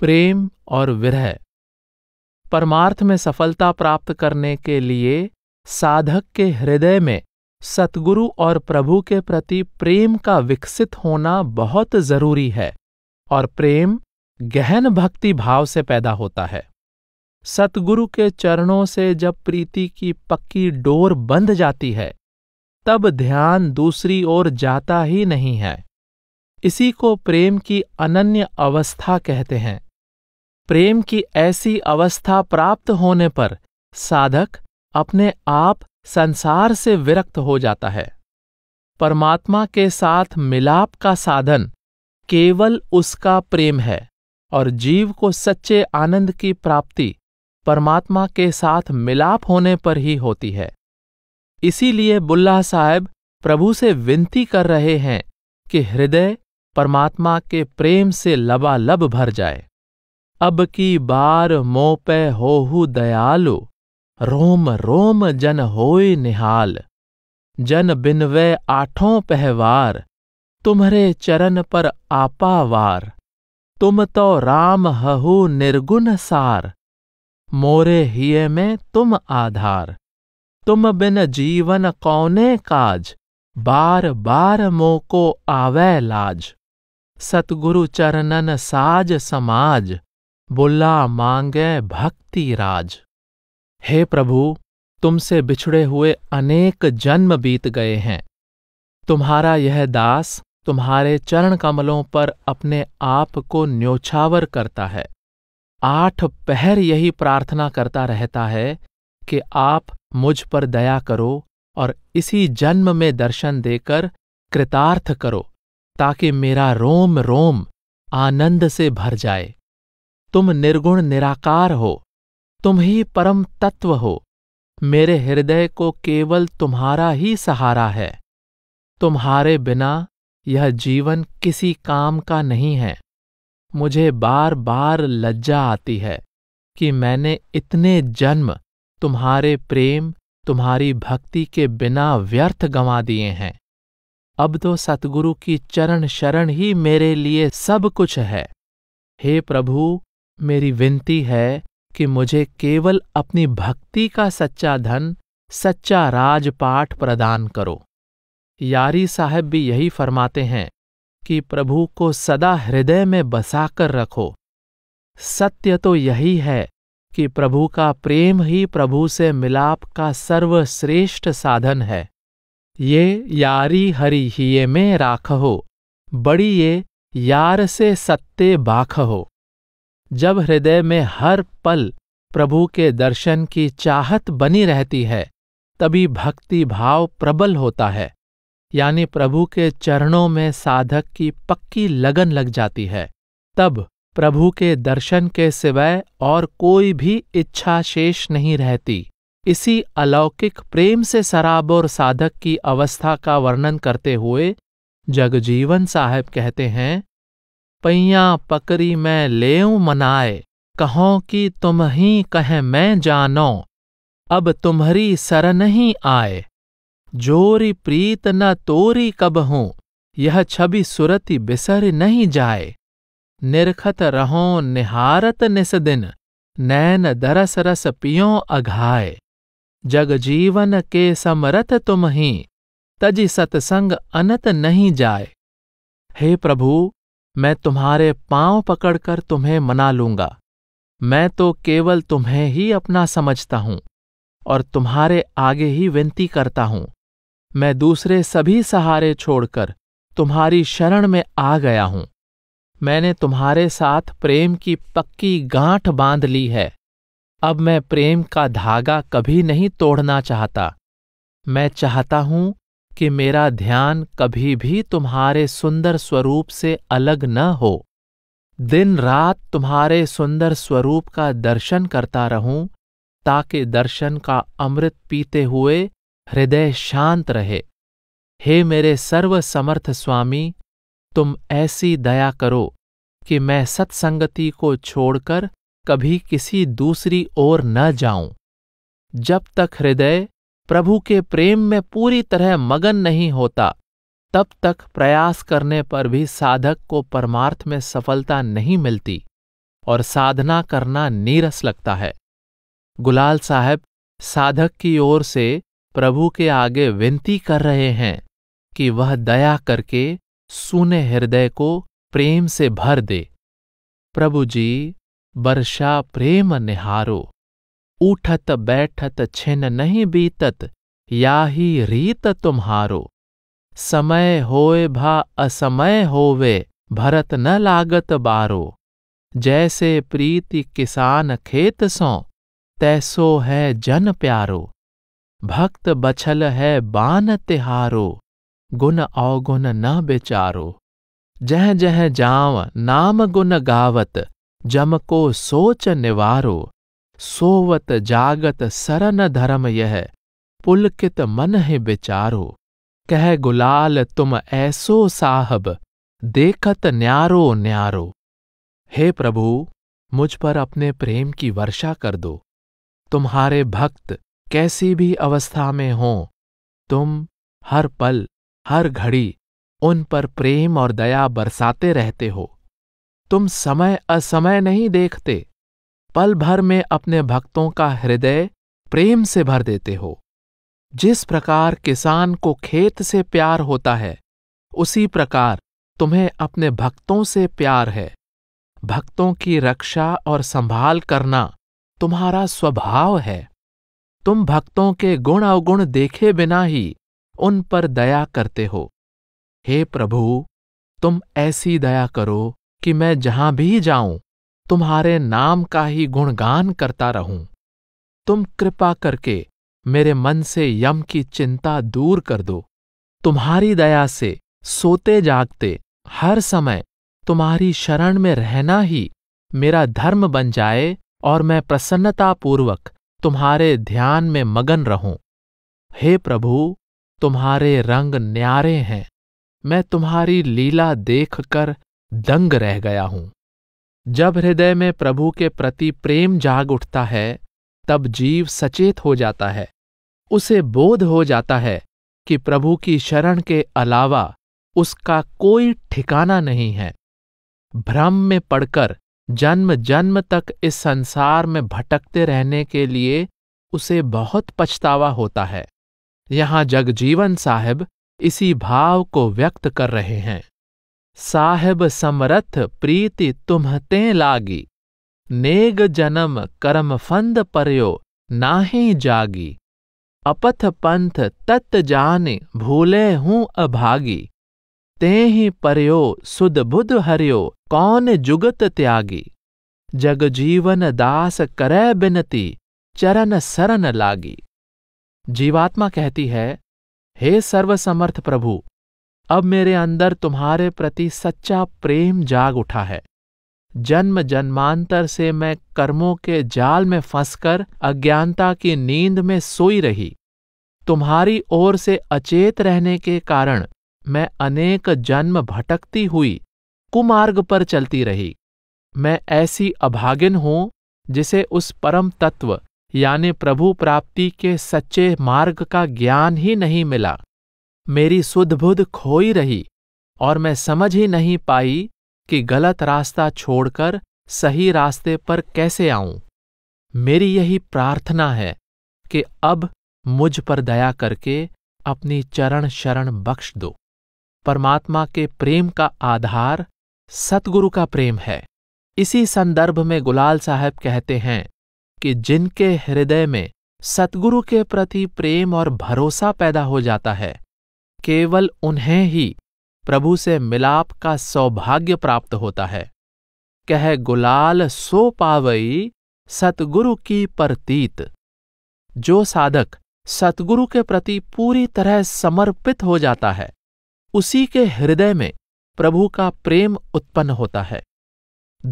प्रेम और विरह परमार्थ में सफलता प्राप्त करने के लिए साधक के हृदय में सतगुरु और प्रभु के प्रति प्रेम का विकसित होना बहुत जरूरी है और प्रेम गहन भक्ति भाव से पैदा होता है सतगुरु के चरणों से जब प्रीति की पक्की डोर बंध जाती है तब ध्यान दूसरी ओर जाता ही नहीं है इसी को प्रेम की अनन्य अवस्था कहते हैं प्रेम की ऐसी अवस्था प्राप्त होने पर साधक अपने आप संसार से विरक्त हो जाता है परमात्मा के साथ मिलाप का साधन केवल उसका प्रेम है और जीव को सच्चे आनंद की प्राप्ति परमात्मा के साथ मिलाप होने पर ही होती है इसीलिए बुल्ला साहब प्रभु से विनती कर रहे हैं कि हृदय परमात्मा के प्रेम से लबालब भर जाए अब की बार मो पे होहु दयालु रोम रोम जन होय निहाल जन बिनवे आठों पहवार तुम्हरे चरण पर आपावार तुम तो राम हहु निर्गुण सार मोरे हिये में तुम आधार तुम बिन जीवन कौने काज बार बार मो को आवे लाज सतगुरु चरणन साज समाज बुल्ला मांगे भक्ति राज हे प्रभु तुमसे बिछड़े हुए अनेक जन्म बीत गए हैं तुम्हारा यह दास तुम्हारे चरण कमलों पर अपने आप को न्योछावर करता है आठ पहर यही प्रार्थना करता रहता है कि आप मुझ पर दया करो और इसी जन्म में दर्शन देकर कृतार्थ करो ताकि मेरा रोम रोम आनंद से भर जाए तुम निर्गुण निराकार हो तुम ही परम तत्व हो मेरे हृदय को केवल तुम्हारा ही सहारा है तुम्हारे बिना यह जीवन किसी काम का नहीं है मुझे बार बार लज्जा आती है कि मैंने इतने जन्म तुम्हारे प्रेम तुम्हारी भक्ति के बिना व्यर्थ गंवा दिए हैं अब तो सतगुरु की चरण शरण ही मेरे लिए सब कुछ है हे प्रभु मेरी विनती है कि मुझे केवल अपनी भक्ति का सच्चा धन सच्चा राजपाठ प्रदान करो यारी साहब भी यही फरमाते हैं कि प्रभु को सदा हृदय में बसा कर रखो सत्य तो यही है कि प्रभु का प्रेम ही प्रभु से मिलाप का सर्वश्रेष्ठ साधन है ये यारी हरि हिये में राख हो बड़ी ये यार से सत्य बाख हो जब हृदय में हर पल प्रभु के दर्शन की चाहत बनी रहती है तभी भक्ति भाव प्रबल होता है यानी प्रभु के चरणों में साधक की पक्की लगन लग जाती है तब प्रभु के दर्शन के सिवाय और कोई भी इच्छा शेष नहीं रहती इसी अलौकिक प्रेम से शराब और साधक की अवस्था का वर्णन करते हुए जगजीवन साहब कहते हैं पैया पकड़ी मैं ले मनाए कहो कि तुम ही कह मैं जानो अब तुम्हारी सर नहीं आए जोरी प्रीत न तोरी कब हूँ यह छवि सुरति बिसर नहीं जाए निरखत रहो निहारत निस दिन नैन दरस रस पियो अघाय जग जीवन के समरथ तुम ही तजि सतसंग अनत नहीं जाए हे प्रभु मैं तुम्हारे पांव पकड़कर तुम्हें मना लूंगा मैं तो केवल तुम्हें ही अपना समझता हूं और तुम्हारे आगे ही विनती करता हूं मैं दूसरे सभी सहारे छोड़कर तुम्हारी शरण में आ गया हूं मैंने तुम्हारे साथ प्रेम की पक्की गांठ बांध ली है अब मैं प्रेम का धागा कभी नहीं तोड़ना चाहता मैं चाहता हूं कि मेरा ध्यान कभी भी तुम्हारे सुंदर स्वरूप से अलग न हो दिन रात तुम्हारे सुंदर स्वरूप का दर्शन करता रहूं ताकि दर्शन का अमृत पीते हुए हृदय शांत रहे हे मेरे सर्वसमर्थ स्वामी तुम ऐसी दया करो कि मैं सत्संगति को छोड़कर कभी किसी दूसरी ओर न जाऊं जब तक हृदय प्रभु के प्रेम में पूरी तरह मगन नहीं होता तब तक प्रयास करने पर भी साधक को परमार्थ में सफलता नहीं मिलती और साधना करना नीरस लगता है गुलाल साहब साधक की ओर से प्रभु के आगे विनती कर रहे हैं कि वह दया करके सुने हृदय को प्रेम से भर दे प्रभु जी वर्षा प्रेम निहारो उठत बैठत छिन नहीं बीतत या ही रीत तुम्हारो समय होए भा असमय होवे भरत न लागत बारो जैसे प्रीति किसान खेत सो तैसो है जन प्यारो भक्त बछल है बान तिहारो गुण अवगुण न बेचारो जह जह जाव नाम गुण गावत जम को सोच निवारो सोवत जागत सरन धर्म यह पुलकित मन है बिचारो कह गुलाल तुम ऐसो साहब देखत न्यारो न्यारो हे प्रभु मुझ पर अपने प्रेम की वर्षा कर दो तुम्हारे भक्त कैसी भी अवस्था में हों तुम हर पल हर घड़ी उन पर प्रेम और दया बरसाते रहते हो तुम समय असमय नहीं देखते पल भर में अपने भक्तों का हृदय प्रेम से भर देते हो जिस प्रकार किसान को खेत से प्यार होता है उसी प्रकार तुम्हें अपने भक्तों से प्यार है भक्तों की रक्षा और संभाल करना तुम्हारा स्वभाव है तुम भक्तों के गुण अवगुण देखे बिना ही उन पर दया करते हो हे प्रभु तुम ऐसी दया करो कि मैं जहां भी जाऊं तुम्हारे नाम का ही गुणगान करता रहूं तुम कृपा करके मेरे मन से यम की चिंता दूर कर दो तुम्हारी दया से सोते जागते हर समय तुम्हारी शरण में रहना ही मेरा धर्म बन जाए और मैं प्रसन्नतापूर्वक तुम्हारे ध्यान में मगन रहूं हे प्रभु तुम्हारे रंग न्यारे हैं मैं तुम्हारी लीला देखकर दंग रह गया हूं जब हृदय में प्रभु के प्रति प्रेम जाग उठता है तब जीव सचेत हो जाता है उसे बोध हो जाता है कि प्रभु की शरण के अलावा उसका कोई ठिकाना नहीं है भ्रम में पड़कर जन्म जन्म तक इस संसार में भटकते रहने के लिए उसे बहुत पछतावा होता है यहाँ जगजीवन साहब इसी भाव को व्यक्त कर रहे हैं साहेब समरथ प्रीति तुम्हते लागी नेग जनम कर्म फंद परयो नाहि जागी अपथ पंथ तत् जाने भूले हूँ अभागी ते ही परयो सुध हरियो कौन जुगत त्यागी जग जीवन दास करे बिनती चरण सरन लागी जीवात्मा कहती है हे सर्वसमर्थ प्रभु अब मेरे अंदर तुम्हारे प्रति सच्चा प्रेम जाग उठा है जन्म जन्मांतर से मैं कर्मों के जाल में फंसकर अज्ञानता की नींद में सोई रही तुम्हारी ओर से अचेत रहने के कारण मैं अनेक जन्म भटकती हुई कुमार्ग पर चलती रही मैं ऐसी अभागिन हूँ जिसे उस परम तत्व यानी प्रभु प्राप्ति के सच्चे मार्ग का ज्ञान ही नहीं मिला मेरी सुध बुध खोई रही और मैं समझ ही नहीं पाई कि गलत रास्ता छोड़कर सही रास्ते पर कैसे आऊं मेरी यही प्रार्थना है कि अब मुझ पर दया करके अपनी चरण शरण बख्श दो परमात्मा के प्रेम का आधार सतगुरु का प्रेम है इसी संदर्भ में गुलाल साहब कहते हैं कि जिनके हृदय में सतगुरु के प्रति प्रेम और भरोसा पैदा हो जाता है केवल उन्हें ही प्रभु से मिलाप का सौभाग्य प्राप्त होता है कह गुलाल सो पावई सतगुरु की परतीत जो साधक सतगुरु के प्रति पूरी तरह समर्पित हो जाता है उसी के हृदय में प्रभु का प्रेम उत्पन्न होता है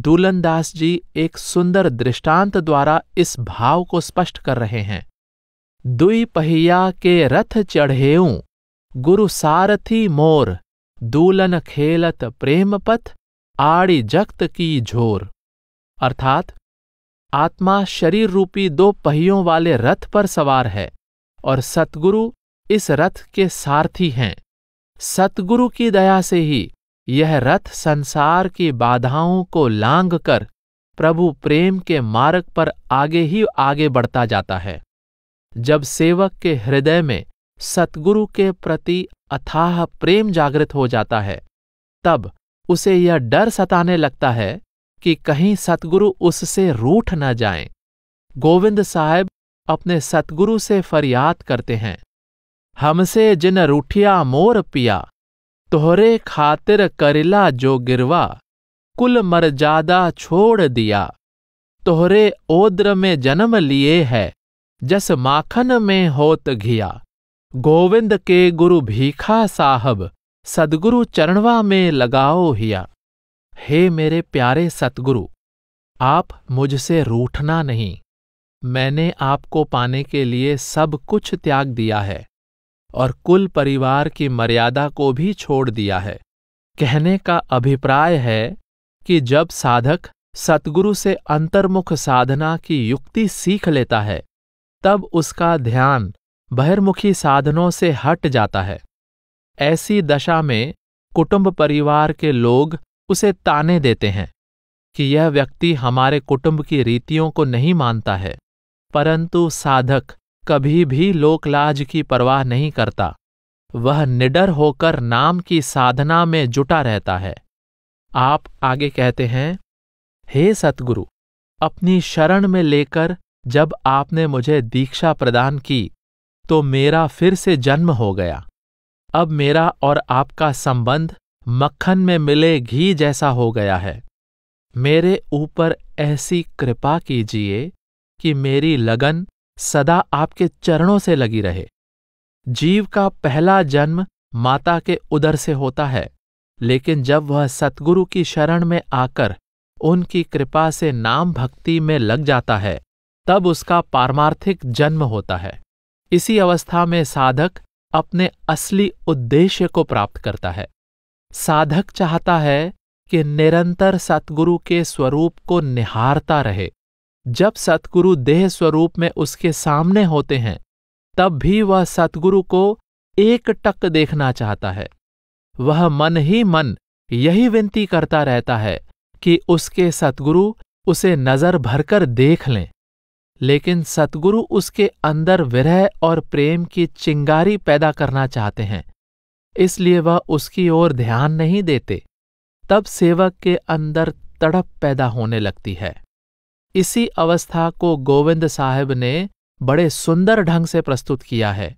दूलनदास जी एक सुंदर दृष्टांत द्वारा इस भाव को स्पष्ट कर रहे हैं दुई पहिया के रथ चढ़ेऊं गुरु सारथी मोर दूलन खेलत प्रेमपथ आड़ी जगत की झोर अर्थात आत्मा शरीर रूपी दो पहियों वाले रथ पर सवार है और सतगुरु इस रथ के सारथी हैं सतगुरु की दया से ही यह रथ संसार की बाधाओं को लांग कर प्रभु प्रेम के मार्ग पर आगे ही आगे बढ़ता जाता है जब सेवक के हृदय में सतगुरु के प्रति अथाह प्रेम जागृत हो जाता है तब उसे यह डर सताने लगता है कि कहीं सतगुरु उससे रूठ न जाए गोविंद साहब अपने सतगुरु से फरियाद करते हैं हमसे जिन रूठिया मोर पिया तोहरे खातिर करिला जो गिरवा कुल मरजादा छोड़ दिया तोहरे ओद्र में जन्म लिए है जस माखन में होत घिया गोविंद के गुरु भीखा साहब सदगुरु चरणवा में लगाओ हिया हे मेरे प्यारे सतगुरु आप मुझसे रूठना नहीं मैंने आपको पाने के लिए सब कुछ त्याग दिया है और कुल परिवार की मर्यादा को भी छोड़ दिया है कहने का अभिप्राय है कि जब साधक सतगुरु से अंतर्मुख साधना की युक्ति सीख लेता है तब उसका ध्यान बहिर्मुखी साधनों से हट जाता है ऐसी दशा में कुटुंब परिवार के लोग उसे ताने देते हैं कि यह व्यक्ति हमारे कुटुंब की रीतियों को नहीं मानता है परंतु साधक कभी भी लोकलाज की परवाह नहीं करता वह निडर होकर नाम की साधना में जुटा रहता है आप आगे कहते हैं हे सतगुरु अपनी शरण में लेकर जब आपने मुझे दीक्षा प्रदान की तो मेरा फिर से जन्म हो गया अब मेरा और आपका संबंध मक्खन में मिले घी जैसा हो गया है मेरे ऊपर ऐसी कृपा कीजिए कि मेरी लगन सदा आपके चरणों से लगी रहे जीव का पहला जन्म माता के उदर से होता है लेकिन जब वह सतगुरु की शरण में आकर उनकी कृपा से नाम भक्ति में लग जाता है तब उसका पारमार्थिक जन्म होता है इसी अवस्था में साधक अपने असली उद्देश्य को प्राप्त करता है साधक चाहता है कि निरंतर सतगुरु के स्वरूप को निहारता रहे जब सतगुरु देह स्वरूप में उसके सामने होते हैं तब भी वह सतगुरु को एक टक देखना चाहता है वह मन ही मन यही विनती करता रहता है कि उसके सतगुरु उसे नजर भरकर देख लें लेकिन सतगुरु उसके अंदर विरह और प्रेम की चिंगारी पैदा करना चाहते हैं इसलिए वह उसकी ओर ध्यान नहीं देते तब सेवक के अंदर तड़प पैदा होने लगती है इसी अवस्था को गोविंद साहब ने बड़े सुंदर ढंग से प्रस्तुत किया है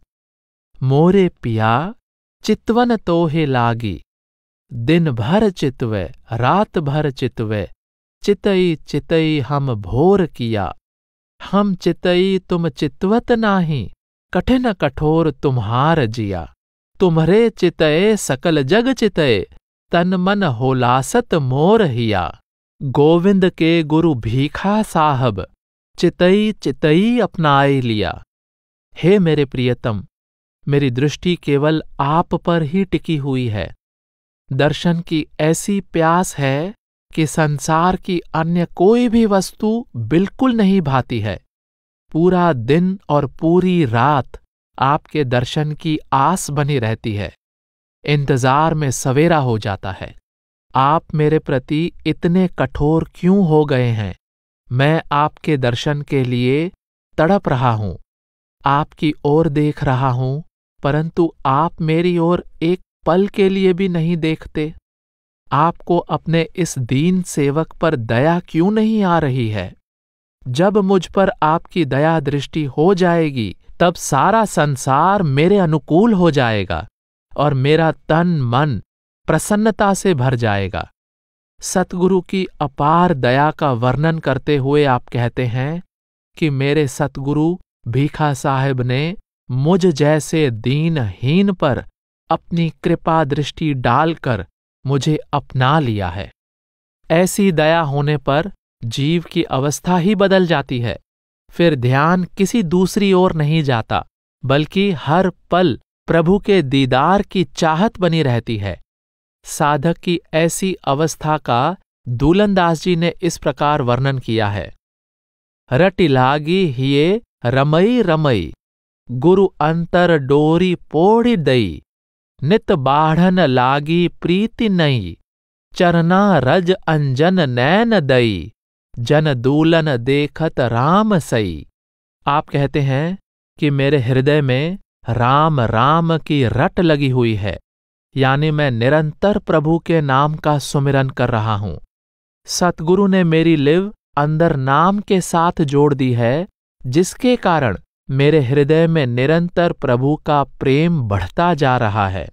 मोरे पिया चितवन हे लागी दिन भर चितवे रात भर चितवे चितई चितई हम भोर किया हम चितई तुम चितवत नाही कठिन कठोर तुम्हार जिया तुम्हरे चितये सकल जग चितये तन मन होलासत मोर हिया गोविंद के गुरु भीखा साहब चितई चितई अपनाए लिया हे मेरे प्रियतम मेरी दृष्टि केवल आप पर ही टिकी हुई है दर्शन की ऐसी प्यास है कि संसार की अन्य कोई भी वस्तु बिल्कुल नहीं भाती है पूरा दिन और पूरी रात आपके दर्शन की आस बनी रहती है इंतजार में सवेरा हो जाता है आप मेरे प्रति इतने कठोर क्यों हो गए हैं मैं आपके दर्शन के लिए तड़प रहा हूं आपकी ओर देख रहा हूं परंतु आप मेरी ओर एक पल के लिए भी नहीं देखते आपको अपने इस दीन सेवक पर दया क्यों नहीं आ रही है जब मुझ पर आपकी दया दृष्टि हो जाएगी तब सारा संसार मेरे अनुकूल हो जाएगा और मेरा तन मन प्रसन्नता से भर जाएगा सतगुरु की अपार दया का वर्णन करते हुए आप कहते हैं कि मेरे सतगुरु भीखा साहब ने मुझ जैसे दीनहीन पर अपनी कृपा दृष्टि डालकर मुझे अपना लिया है ऐसी दया होने पर जीव की अवस्था ही बदल जाती है फिर ध्यान किसी दूसरी ओर नहीं जाता बल्कि हर पल प्रभु के दीदार की चाहत बनी रहती है साधक की ऐसी अवस्था का दूलनदास जी ने इस प्रकार वर्णन किया है रटिलागी हिये रमई रमई गुरु अंतर डोरी पोड़ी दई नित बाढ़न लागी प्रीति नई चरना रज अंजन नैन दई जन दूलन देखत राम सई आप कहते हैं कि मेरे हृदय में राम राम की रट लगी हुई है यानी मैं निरंतर प्रभु के नाम का सुमिरन कर रहा हूं सतगुरु ने मेरी लिव अंदर नाम के साथ जोड़ दी है जिसके कारण मेरे हृदय में निरंतर प्रभु का प्रेम बढ़ता जा रहा है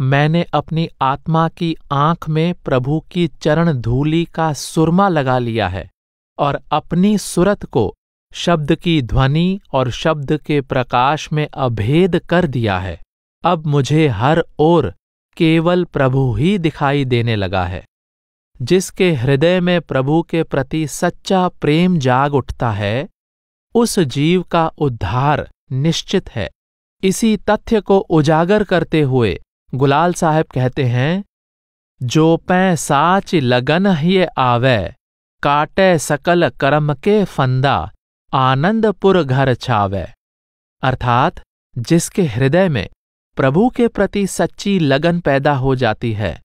मैंने अपनी आत्मा की आंख में प्रभु की चरण धूली का सुरमा लगा लिया है और अपनी सुरत को शब्द की ध्वनि और शब्द के प्रकाश में अभेद कर दिया है अब मुझे हर ओर केवल प्रभु ही दिखाई देने लगा है जिसके हृदय में प्रभु के प्रति सच्चा प्रेम जाग उठता है उस जीव का उद्धार निश्चित है इसी तथ्य को उजागर करते हुए गुलाल साहब कहते हैं जो पै साच लगन ही आवे काटे सकल कर्म के फंदा आनंदपुर घर छावे अर्थात जिसके हृदय में प्रभु के प्रति सच्ची लगन पैदा हो जाती है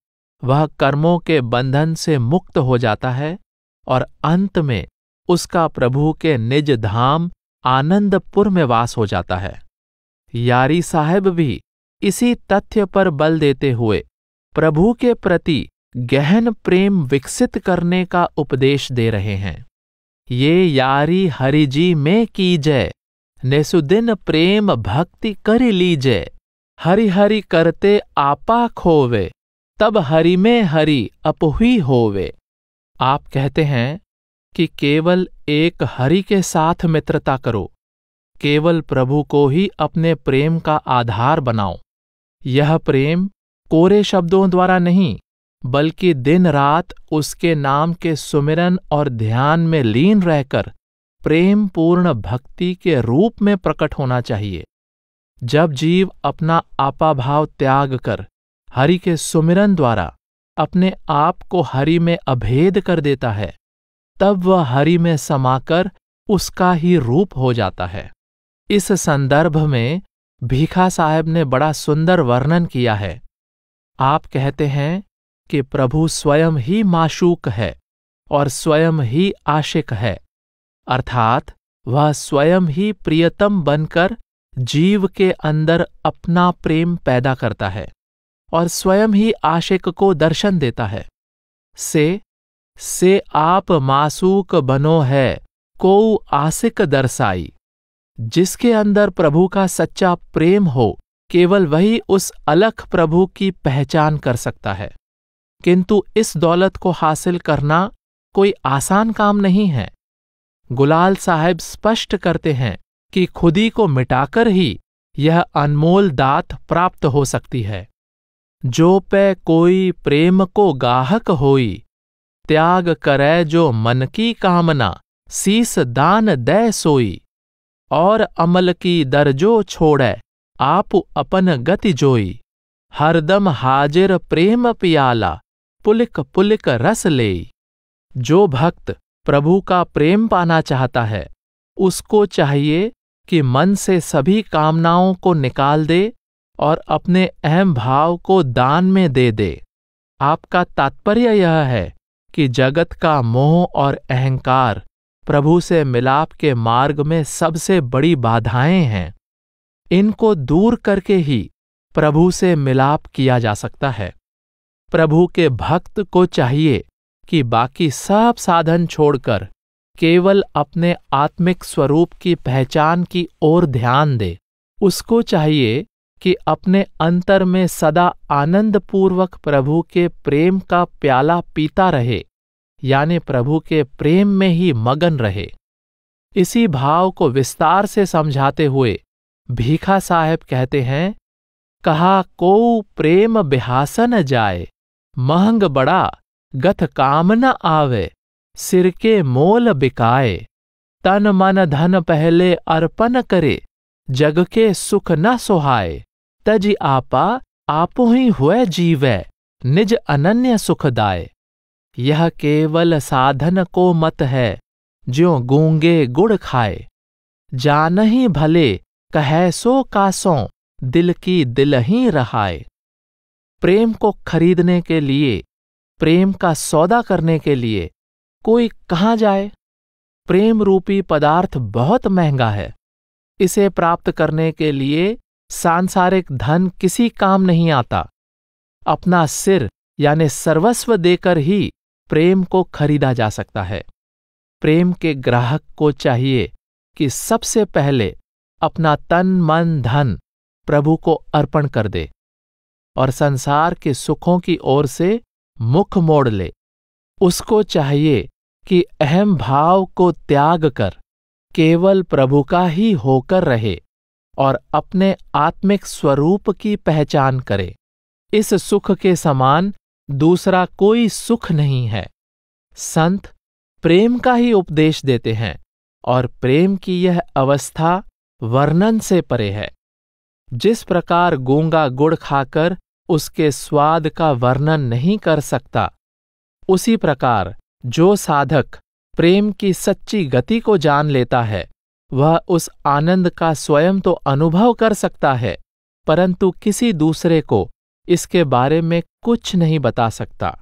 वह कर्मों के बंधन से मुक्त हो जाता है और अंत में उसका प्रभु के निज धाम आनंदपुर में वास हो जाता है यारी साहब भी इसी तथ्य पर बल देते हुए प्रभु के प्रति गहन प्रेम विकसित करने का उपदेश दे रहे हैं ये यारी हरिजी में की जय नेसुदिन प्रेम भक्ति कर लीजय हरि हरि करते आपा खोवे तब हरि में हरि अपहुई होवे आप कहते हैं कि केवल एक हरि के साथ मित्रता करो केवल प्रभु को ही अपने प्रेम का आधार बनाओ यह प्रेम कोरे शब्दों द्वारा नहीं बल्कि दिन रात उसके नाम के सुमिरन और ध्यान में लीन रहकर प्रेम पूर्ण भक्ति के रूप में प्रकट होना चाहिए जब जीव अपना आपाभाव त्याग कर हरि के सुमिरन द्वारा अपने आप को हरि में अभेद कर देता है तब वह हरि में समाकर उसका ही रूप हो जाता है इस संदर्भ में भीखा साहब ने बड़ा सुंदर वर्णन किया है आप कहते हैं कि प्रभु स्वयं ही माशूक है और स्वयं ही आशिक है अर्थात वह स्वयं ही प्रियतम बनकर जीव के अंदर अपना प्रेम पैदा करता है और स्वयं ही आशिक को दर्शन देता है से से आप मासूक बनो है को आसिक दर्शाई जिसके अंदर प्रभु का सच्चा प्रेम हो केवल वही उस अलख प्रभु की पहचान कर सकता है किंतु इस दौलत को हासिल करना कोई आसान काम नहीं है गुलाल साहब स्पष्ट करते हैं कि खुदी को मिटाकर ही यह अनमोल दात प्राप्त हो सकती है जो पे कोई प्रेम को गाहक होई त्याग करे जो मन की कामना शीस दान दय सोई और अमल की दर्जो छोड़े आप अपन गति जोई हरदम हाजिर प्रेम पियाला पुलिक पुलिक रस ले जो भक्त प्रभु का प्रेम पाना चाहता है उसको चाहिए कि मन से सभी कामनाओं को निकाल दे और अपने अहम भाव को दान में दे दे आपका तात्पर्य यह है कि जगत का मोह और अहंकार प्रभु से मिलाप के मार्ग में सबसे बड़ी बाधाएं हैं इनको दूर करके ही प्रभु से मिलाप किया जा सकता है प्रभु के भक्त को चाहिए कि बाकी सब साधन छोड़कर केवल अपने आत्मिक स्वरूप की पहचान की ओर ध्यान दे उसको चाहिए कि अपने अंतर में सदा आनंद पूर्वक प्रभु के प्रेम का प्याला पीता रहे यानी प्रभु के प्रेम में ही मगन रहे इसी भाव को विस्तार से समझाते हुए भीखा साहेब कहते हैं कहा को प्रेम बिहासन जाए महंग बड़ा गथ काम न आवे सिर के मोल बिकाए तन मन धन पहले अर्पण करे जग के सुख न सुहाए तज आपा आपो ही हुए जीव निज अनन्य सुखदाय यह केवल साधन को मत है ज्यो गूंगे गुड़ खाए जान ही भले कह सो कासों दिल की दिल ही रहाए प्रेम को खरीदने के लिए प्रेम का सौदा करने के लिए कोई कहाँ जाए प्रेम रूपी पदार्थ बहुत महंगा है इसे प्राप्त करने के लिए सांसारिक धन किसी काम नहीं आता अपना सिर यानी सर्वस्व देकर ही प्रेम को खरीदा जा सकता है प्रेम के ग्राहक को चाहिए कि सबसे पहले अपना तन मन धन प्रभु को अर्पण कर दे और संसार के सुखों की ओर से मुख मोड़ ले उसको चाहिए कि अहम भाव को त्याग कर केवल प्रभु का ही होकर रहे और अपने आत्मिक स्वरूप की पहचान करे इस सुख के समान दूसरा कोई सुख नहीं है संत प्रेम का ही उपदेश देते हैं और प्रेम की यह अवस्था वर्णन से परे है जिस प्रकार गोंगा गुड़ खाकर उसके स्वाद का वर्णन नहीं कर सकता उसी प्रकार जो साधक प्रेम की सच्ची गति को जान लेता है वह उस आनंद का स्वयं तो अनुभव कर सकता है परंतु किसी दूसरे को इसके बारे में कुछ नहीं बता सकता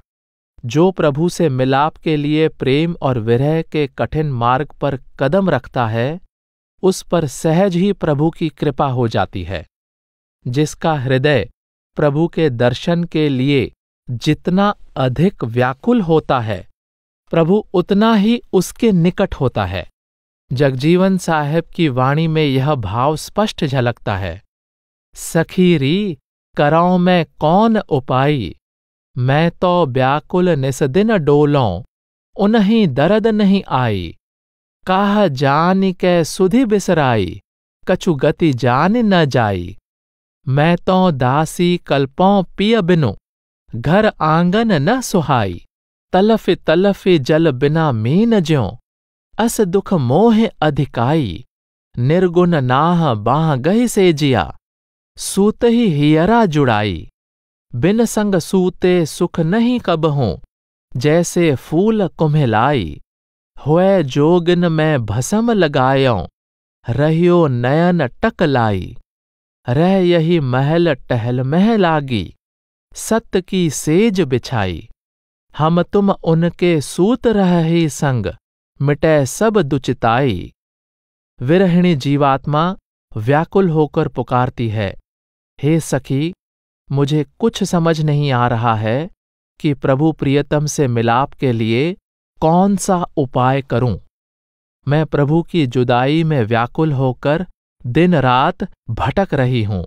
जो प्रभु से मिलाप के लिए प्रेम और विरह के कठिन मार्ग पर कदम रखता है उस पर सहज ही प्रभु की कृपा हो जाती है जिसका हृदय प्रभु के दर्शन के लिए जितना अधिक व्याकुल होता है प्रभु उतना ही उसके निकट होता है जगजीवन साहब की वाणी में यह भाव स्पष्ट झलकता है सखीरी कराओ मैं कौन उपाई मैं तो व्याकुल निसदिन डोलों उन्हीं दर्द नहीं आई काह जान के सुधि बिसराई कछु गति जान न जाई मैं तो दासी कल्पों पिय बिनु घर आंगन न सुहाई तलफ तलफ जल बिना मीन ज्यों अस दुख मोह अधिकाई निर्गुण नाह बाह गहि से जिया सूत ही हियरा जुड़ाई बिन संग सूते सुख नहीं कब हो जैसे फूल कुम्हलाई हुए जोगिन में भसम लगायो रहियो नयन टक लाई रह यही महल टहल मह लागी सत्य की सेज बिछाई हम तुम उनके सूत रह ही संग मिटे सब दुचिताई विरहिणी जीवात्मा व्याकुल होकर पुकारती है हे सखी मुझे कुछ समझ नहीं आ रहा है कि प्रभु प्रियतम से मिलाप के लिए कौन सा उपाय करूं मैं प्रभु की जुदाई में व्याकुल होकर दिन रात भटक रही हूं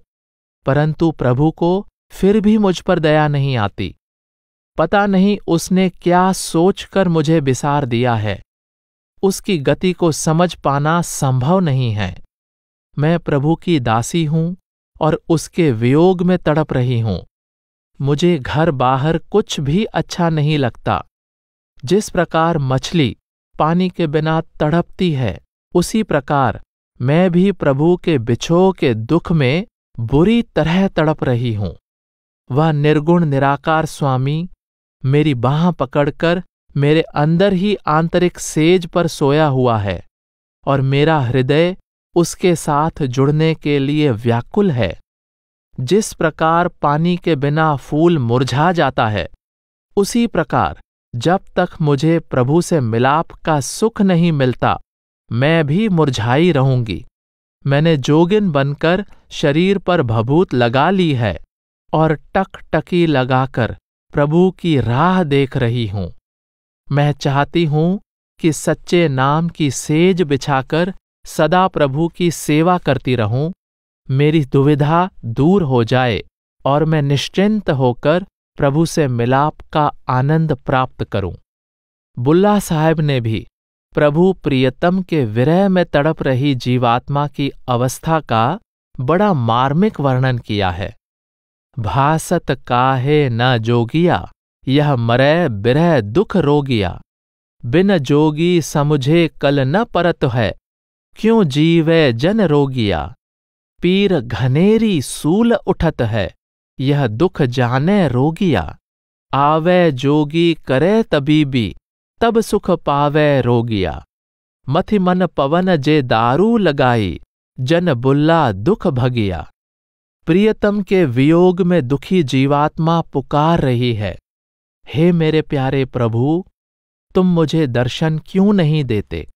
परंतु प्रभु को फिर भी मुझ पर दया नहीं आती पता नहीं उसने क्या सोचकर मुझे बिसार दिया है उसकी गति को समझ पाना संभव नहीं है मैं प्रभु की दासी हूं और उसके वियोग में तड़प रही हूं मुझे घर बाहर कुछ भी अच्छा नहीं लगता जिस प्रकार मछली पानी के बिना तड़पती है उसी प्रकार मैं भी प्रभु के बिछोह के दुख में बुरी तरह तड़प रही हूं वह निर्गुण निराकार स्वामी मेरी बाह पकड़कर मेरे अंदर ही आंतरिक सेज पर सोया हुआ है और मेरा हृदय उसके साथ जुड़ने के लिए व्याकुल है जिस प्रकार पानी के बिना फूल मुरझा जाता है उसी प्रकार जब तक मुझे प्रभु से मिलाप का सुख नहीं मिलता मैं भी मुरझाई रहूंगी मैंने जोगिन बनकर शरीर पर भभूत लगा ली है और टक टकी लगाकर प्रभु की राह देख रही हूं मैं चाहती हूं कि सच्चे नाम की सेज बिछाकर सदा प्रभु की सेवा करती रहूं मेरी दुविधा दूर हो जाए और मैं निश्चिंत होकर प्रभु से मिलाप का आनंद प्राप्त करूं बुल्ला साहब ने भी प्रभु प्रियतम के विरह में तड़प रही जीवात्मा की अवस्था का बड़ा मार्मिक वर्णन किया है भासत काहे न जोगिया यह मरय बिरह दुख रोगिया बिन जोगी समुझे कल न परत है क्यों जीव जन रोगिया पीर घनेरी सूल उठत है यह दुख जाने रोगिया आवे जोगी करे तबीबी तब सुख पावे रोगिया मथि मन पवन जे दारू लगाई जन बुल्ला दुख भगिया प्रियतम के वियोग में दुखी जीवात्मा पुकार रही है हे मेरे प्यारे प्रभु तुम मुझे दर्शन क्यों नहीं देते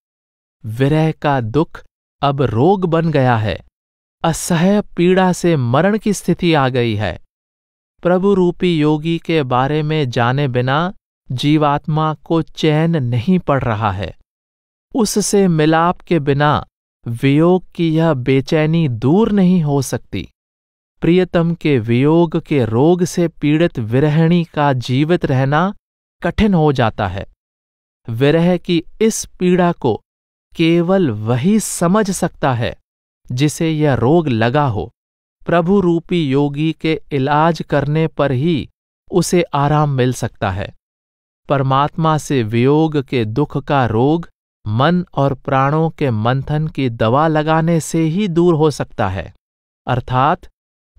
विरह का दुख अब रोग बन गया है असह्य पीड़ा से मरण की स्थिति आ गई है प्रभु रूपी योगी के बारे में जाने बिना जीवात्मा को चैन नहीं पड़ रहा है उससे मिलाप के बिना वियोग की यह बेचैनी दूर नहीं हो सकती प्रियतम के वियोग के रोग से पीड़ित विरहणी का जीवित रहना कठिन हो जाता है विरह की इस पीड़ा को केवल वही समझ सकता है जिसे यह रोग लगा हो प्रभु रूपी योगी के इलाज करने पर ही उसे आराम मिल सकता है परमात्मा से वियोग के दुख का रोग मन और प्राणों के मंथन की दवा लगाने से ही दूर हो सकता है अर्थात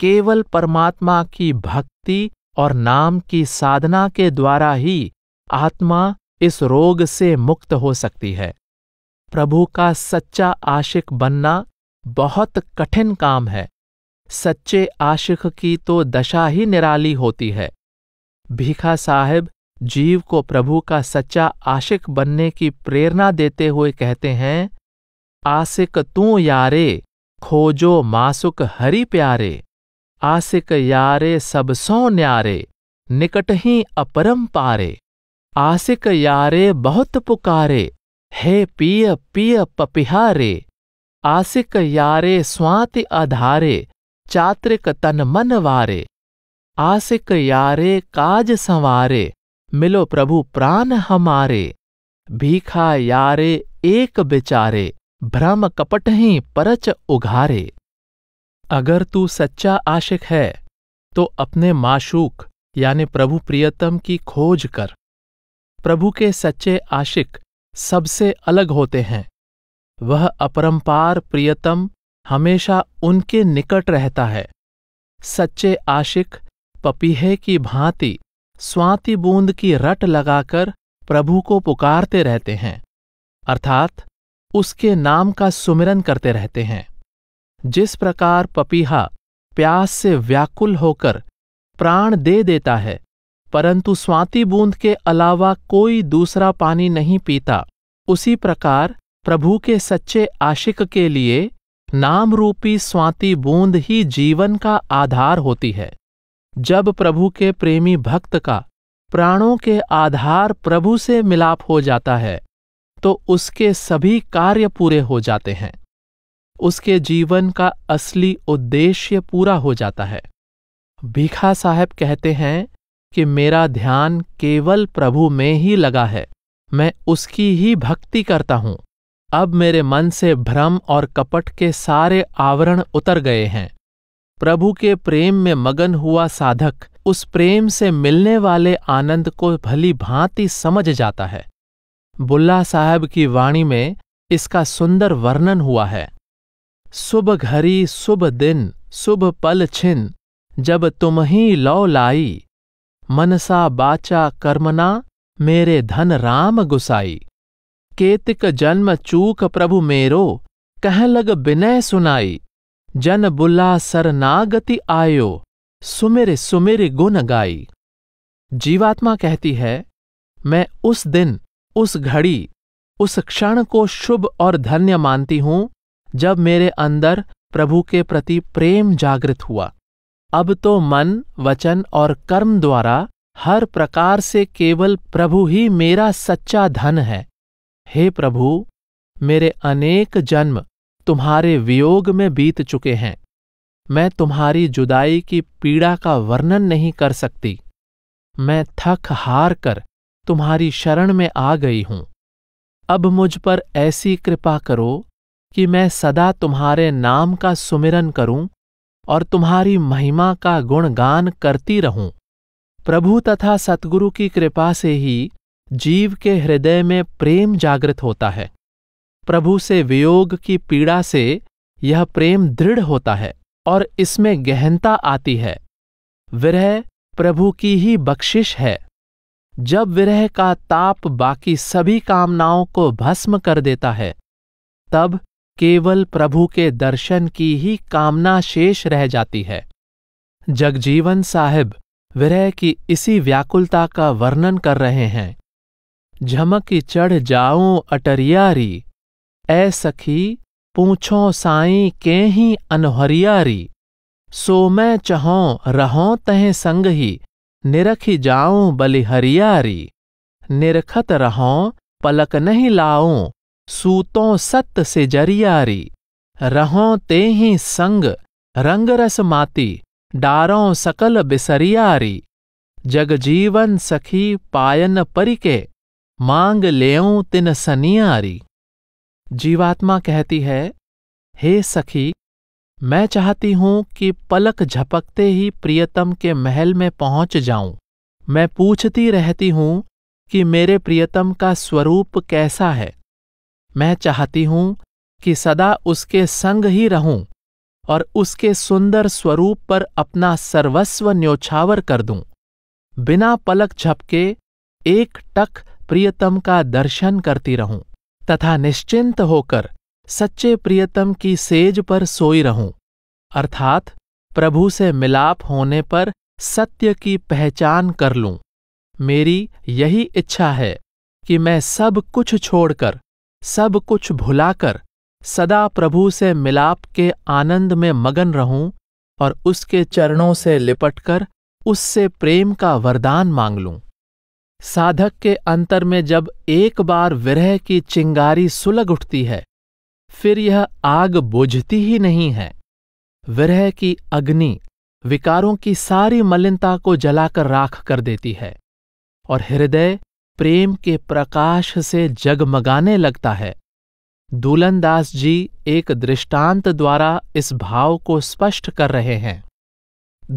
केवल परमात्मा की भक्ति और नाम की साधना के द्वारा ही आत्मा इस रोग से मुक्त हो सकती है प्रभु का सच्चा आशिक बनना बहुत कठिन काम है सच्चे आशिक की तो दशा ही निराली होती है भीखा साहब जीव को प्रभु का सच्चा आशिक बनने की प्रेरणा देते हुए कहते हैं आशिक तू यारे खोजो मासुक हरि प्यारे आसिक यारे सब सौ न्यारे निकट ही पारे आसिक यारे बहुत पुकारे हे पिय पिय पपिहारे आसिक यारे स्वाति आधारे चात्रिक तन मन वारे आसिक यारे काज संवारे मिलो प्रभु प्राण हमारे भीखा यारे एक बिचारे भ्रम कपट ही परच उघारे अगर तू सच्चा आशिक है तो अपने माशूक यानी प्रभु प्रियतम की खोज कर प्रभु के सच्चे आशिक सबसे अलग होते हैं वह अपरंपार प्रियतम हमेशा उनके निकट रहता है सच्चे आशिक पपीहे की भांति स्वाति बूंद की रट लगाकर प्रभु को पुकारते रहते हैं अर्थात उसके नाम का सुमिरन करते रहते हैं जिस प्रकार पपीहा प्यास से व्याकुल होकर प्राण दे देता है परंतु स्वाति बूंद के अलावा कोई दूसरा पानी नहीं पीता उसी प्रकार प्रभु के सच्चे आशिक के लिए नाम रूपी स्वाति बूंद ही जीवन का आधार होती है जब प्रभु के प्रेमी भक्त का प्राणों के आधार प्रभु से मिलाप हो जाता है तो उसके सभी कार्य पूरे हो जाते हैं उसके जीवन का असली उद्देश्य पूरा हो जाता है भीखा साहब कहते हैं कि मेरा ध्यान केवल प्रभु में ही लगा है मैं उसकी ही भक्ति करता हूं अब मेरे मन से भ्रम और कपट के सारे आवरण उतर गए हैं प्रभु के प्रेम में मगन हुआ साधक उस प्रेम से मिलने वाले आनंद को भली भांति समझ जाता है बुल्ला साहब की वाणी में इसका सुंदर वर्णन हुआ है शुभ घरी शुभ दिन शुभ पल छिन जब तुम ही लौ लाई मनसा बाचा कर्मना मेरे धन राम गुसाई केतिक जन्म चूक प्रभु मेरो कह लग बिनय सुनाई जन बुला सरनागति आयो सुमिर सुमिर गुन गाई जीवात्मा कहती है मैं उस दिन उस घड़ी उस क्षण को शुभ और धन्य मानती हूं जब मेरे अंदर प्रभु के प्रति प्रेम जागृत हुआ अब तो मन वचन और कर्म द्वारा हर प्रकार से केवल प्रभु ही मेरा सच्चा धन है हे प्रभु मेरे अनेक जन्म तुम्हारे वियोग में बीत चुके हैं मैं तुम्हारी जुदाई की पीड़ा का वर्णन नहीं कर सकती मैं थक हार कर तुम्हारी शरण में आ गई हूं अब मुझ पर ऐसी कृपा करो कि मैं सदा तुम्हारे नाम का सुमिरन करूं और तुम्हारी महिमा का गुणगान करती रहूं प्रभु तथा सतगुरु की कृपा से ही जीव के हृदय में प्रेम जागृत होता है प्रभु से वियोग की पीड़ा से यह प्रेम दृढ़ होता है और इसमें गहनता आती है विरह प्रभु की ही बख्शिश है जब विरह का ताप बाकी सभी कामनाओं को भस्म कर देता है तब केवल प्रभु के दर्शन की ही कामना शेष रह जाती है जगजीवन साहिब विरह की इसी व्याकुलता का वर्णन कर रहे हैं झमक चढ़ जाऊं अटरियारी ए सखी पूछो साई के ही अनहरियारी सो मैं चहो रहो तह संग ही निरख जाऊं बलिहरियारी निरखत रहो पलक नहीं लाऊं सूतों सत से जरियारी रहो ते ही संग रंग रस माती डारों सकल बिसरियारी जग जीवन सखी पायन परिके मांग ले तिन सनियारी जीवात्मा कहती है हे सखी मैं चाहती हूं कि पलक झपकते ही प्रियतम के महल में पहुंच जाऊं मैं पूछती रहती हूं कि मेरे प्रियतम का स्वरूप कैसा है मैं चाहती हूं कि सदा उसके संग ही रहूं और उसके सुंदर स्वरूप पर अपना सर्वस्व न्योछावर कर दूं बिना पलक झपके एक टक प्रियतम का दर्शन करती रहूं तथा निश्चिंत होकर सच्चे प्रियतम की सेज पर सोई रहूं अर्थात प्रभु से मिलाप होने पर सत्य की पहचान कर लूं मेरी यही इच्छा है कि मैं सब कुछ छोड़कर सब कुछ भुलाकर सदा प्रभु से मिलाप के आनंद में मगन रहूं और उसके चरणों से लिपटकर उससे प्रेम का वरदान मांग लूं साधक के अंतर में जब एक बार विरह की चिंगारी सुलग उठती है फिर यह आग बुझती ही नहीं है विरह की अग्नि विकारों की सारी मलिनता को जलाकर राख कर देती है और हृदय प्रेम के प्रकाश से जगमगाने लगता है दूलनदास जी एक दृष्टांत द्वारा इस भाव को स्पष्ट कर रहे हैं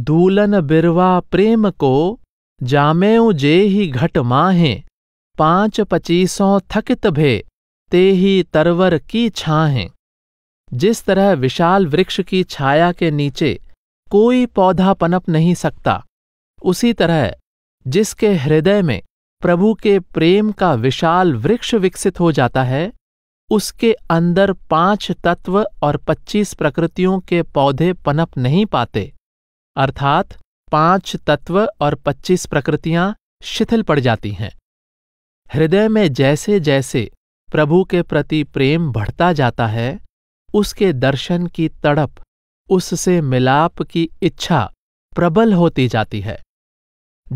दूलन बिरवा प्रेम को जामेउ जे ही घट माहे पांच पचीसों थकित भे ते ही तरवर की छाहें जिस तरह विशाल वृक्ष की छाया के नीचे कोई पौधा पनप नहीं सकता उसी तरह जिसके हृदय में प्रभु के प्रेम का विशाल वृक्ष विकसित हो जाता है उसके अंदर पांच तत्व और पच्चीस प्रकृतियों के पौधे पनप नहीं पाते अर्थात पांच तत्व और पच्चीस प्रकृतियां शिथिल पड़ जाती हैं हृदय में जैसे जैसे प्रभु के प्रति प्रेम बढ़ता जाता है उसके दर्शन की तड़प उससे मिलाप की इच्छा प्रबल होती जाती है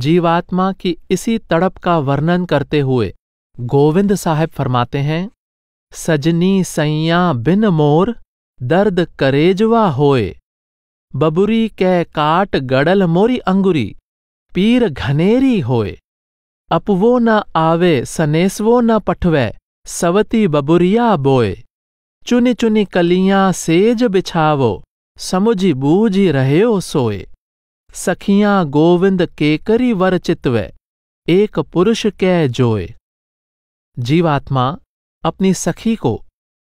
जीवात्मा की इसी तड़प का वर्णन करते हुए गोविंद साहब फरमाते हैं सजनी सैया बिन मोर दर्द करेजवा होए बबुरी कै काट गड़ल मोरी अंगुरी पीर घनेरी होए अपवो न आवे सनेसवो न पठवै सवती बबुरिया बोए चुनी चुनी कलियां सेज बिछावो समुझी बूझी रहे ओ सोए सखियां गोविंद केकरी वर चितवे एक पुरुष कै जोय जीवात्मा अपनी सखी को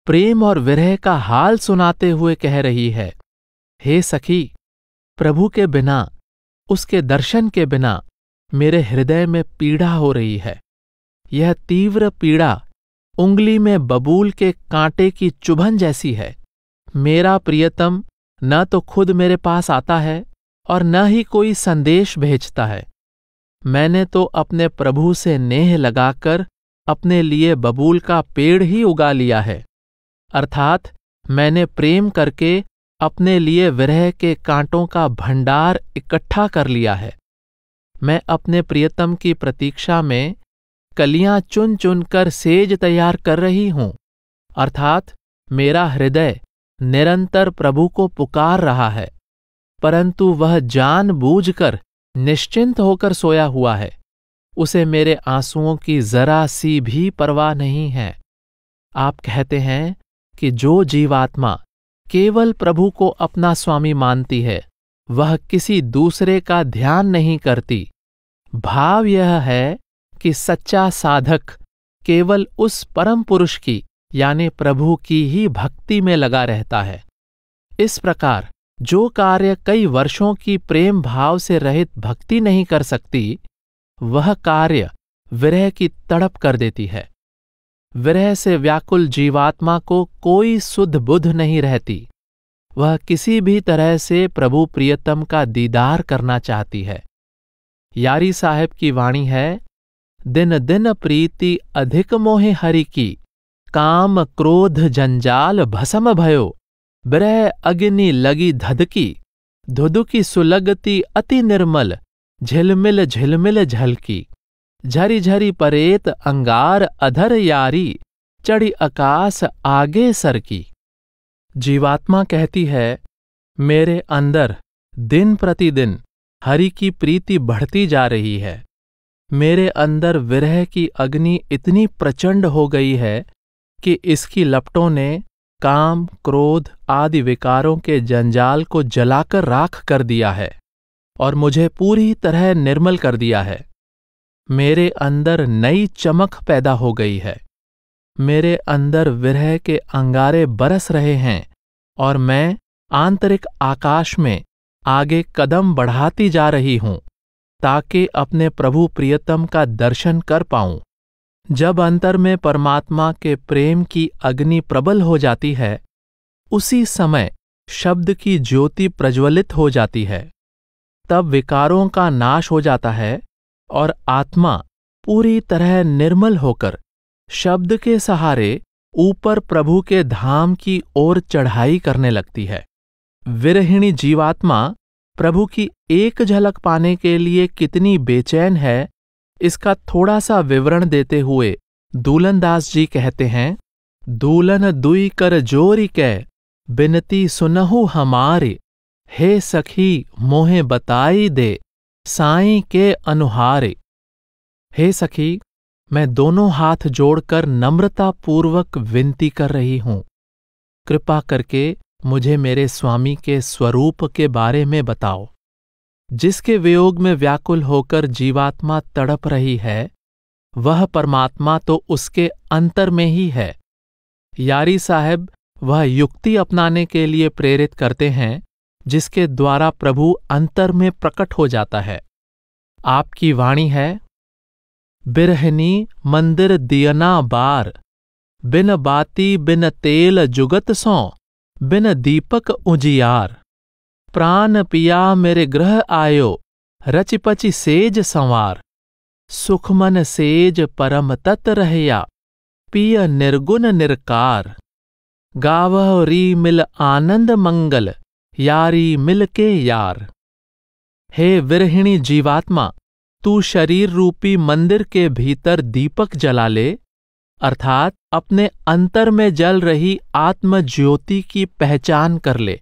प्रेम और विरह का हाल सुनाते हुए कह रही है हे सखी प्रभु के बिना उसके दर्शन के बिना मेरे हृदय में पीड़ा हो रही है यह तीव्र पीड़ा उंगली में बबूल के कांटे की चुभन जैसी है मेरा प्रियतम न तो खुद मेरे पास आता है और न ही कोई संदेश भेजता है मैंने तो अपने प्रभु से नेह लगाकर अपने लिए बबूल का पेड़ ही उगा लिया है अर्थात मैंने प्रेम करके अपने लिए विरह के कांटों का भंडार इकट्ठा कर लिया है मैं अपने प्रियतम की प्रतीक्षा में कलियां चुन चुन कर सेज तैयार कर रही हूं अर्थात मेरा हृदय निरंतर प्रभु को पुकार रहा है परंतु वह जानबूझकर निश्चिंत होकर सोया हुआ है उसे मेरे आंसुओं की जरा सी भी परवाह नहीं है आप कहते हैं कि जो जीवात्मा केवल प्रभु को अपना स्वामी मानती है वह किसी दूसरे का ध्यान नहीं करती भाव यह है कि सच्चा साधक केवल उस परम पुरुष की यानी प्रभु की ही भक्ति में लगा रहता है इस प्रकार जो कार्य कई वर्षों की प्रेम भाव से रहित भक्ति नहीं कर सकती वह कार्य विरह की तड़प कर देती है विरह से व्याकुल जीवात्मा को कोई सुध बुध नहीं रहती वह किसी भी तरह से प्रभु प्रियतम का दीदार करना चाहती है यारी साहब की वाणी है दिन दिन प्रीति अधिक मोहे हरि की काम क्रोध जंजाल भसम भयो ब्रह अग्नि लगी धधकी धुधुकी सुलगती अति निर्मल झिलमिल झिलमिल झलकी झरी झरी परेत अंगार अधर यारी चढ़ी आकाश आगे सर की जीवात्मा कहती है मेरे अंदर दिन प्रतिदिन हरि की प्रीति बढ़ती जा रही है मेरे अंदर विरह की अग्नि इतनी प्रचंड हो गई है कि इसकी लपटों ने काम क्रोध आदि विकारों के जंजाल को जलाकर राख कर दिया है और मुझे पूरी तरह निर्मल कर दिया है मेरे अंदर नई चमक पैदा हो गई है मेरे अंदर विरह के अंगारे बरस रहे हैं और मैं आंतरिक आकाश में आगे कदम बढ़ाती जा रही हूं ताकि अपने प्रभु प्रियतम का दर्शन कर पाऊं जब अंतर में परमात्मा के प्रेम की अग्नि प्रबल हो जाती है उसी समय शब्द की ज्योति प्रज्वलित हो जाती है तब विकारों का नाश हो जाता है और आत्मा पूरी तरह निर्मल होकर शब्द के सहारे ऊपर प्रभु के धाम की ओर चढ़ाई करने लगती है विरहिणी जीवात्मा प्रभु की एक झलक पाने के लिए कितनी बेचैन है इसका थोड़ा सा विवरण देते हुए दूलनदास जी कहते हैं दूलन दुई कर जोरी कै बिनती सुनहु हमारे हे सखी मोहे बताई दे साई के अनुहारे हे सखी मैं दोनों हाथ जोड़कर नम्रतापूर्वक विनती कर रही हूं कृपा करके मुझे मेरे स्वामी के स्वरूप के बारे में बताओ जिसके वियोग में व्याकुल होकर जीवात्मा तड़प रही है वह परमात्मा तो उसके अंतर में ही है यारी साहब वह युक्ति अपनाने के लिए प्रेरित करते हैं जिसके द्वारा प्रभु अंतर में प्रकट हो जाता है आपकी वाणी है बिरहनी मंदिर दियना बार बिन बाती बिन तेल जुगत सौ बिन दीपक उजियार प्राण पिया मेरे ग्रह आयो रचिपचि सेज संवार सुखमन सेज परम तत् रहया पिय निर्गुण निरकार गावह री मिल आनंद मंगल यारी मिल के यार हे विरहिणी जीवात्मा तू शरीर रूपी मंदिर के भीतर दीपक जला ले अर्थात अपने अंतर में जल रही आत्म ज्योति की पहचान कर ले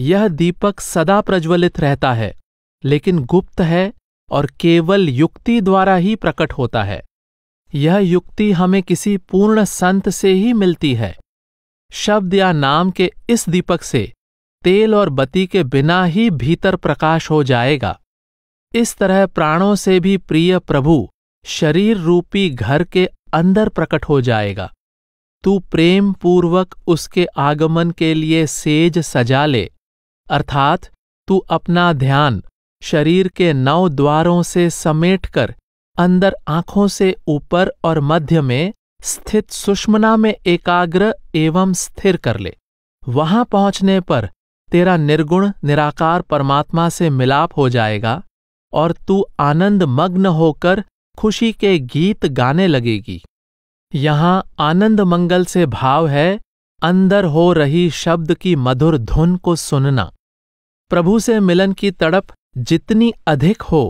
यह दीपक सदा प्रज्वलित रहता है लेकिन गुप्त है और केवल युक्ति द्वारा ही प्रकट होता है यह युक्ति हमें किसी पूर्ण संत से ही मिलती है शब्द या नाम के इस दीपक से तेल और बती के बिना ही भीतर प्रकाश हो जाएगा इस तरह प्राणों से भी प्रिय प्रभु शरीर रूपी घर के अंदर प्रकट हो जाएगा तू प्रेम पूर्वक उसके आगमन के लिए सेज सजा ले अर्थात तू अपना ध्यान शरीर के नौ द्वारों से समेटकर अंदर आंखों से ऊपर और मध्य में स्थित सुषमना में एकाग्र एवं स्थिर कर ले वहां पहुंचने पर तेरा निर्गुण निराकार परमात्मा से मिलाप हो जाएगा और तू आनंद मग्न होकर खुशी के गीत गाने लगेगी यहां आनंद मंगल से भाव है अंदर हो रही शब्द की मधुर धुन को सुनना प्रभु से मिलन की तड़प जितनी अधिक हो